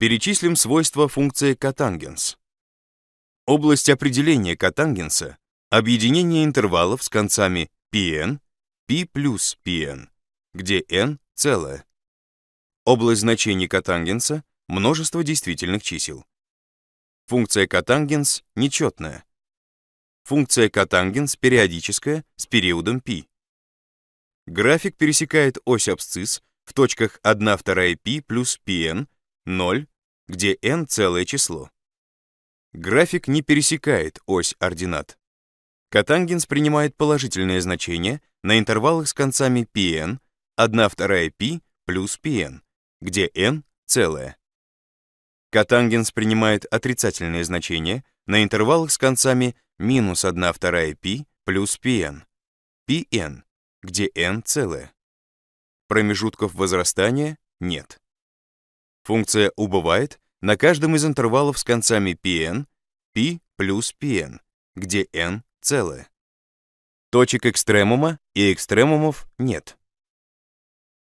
Перечислим свойства функции котангенс. Область определения котангенса — объединение интервалов с концами pn, π плюс pn, где n — целое. Область значений котангенса — множество действительных чисел. Функция котангенс нечетная. Функция котангенс периодическая с периодом π. График пересекает ось абсцисс в точках 1 2 π плюс pn — 0, где n — целое число. График не пересекает ось ординат. Котангенс принимает положительное значение на интервалах с концами πn, 1 2 π плюс pn, где n — целое. Котангенс принимает отрицательное значение на интервалах с концами минус 1 2 π плюс πn, pn, где n целое. Промежутков возрастания нет. Функция убывает на каждом из интервалов с концами Pn, P плюс Pn, где n целое. Точек экстремума и экстремумов нет.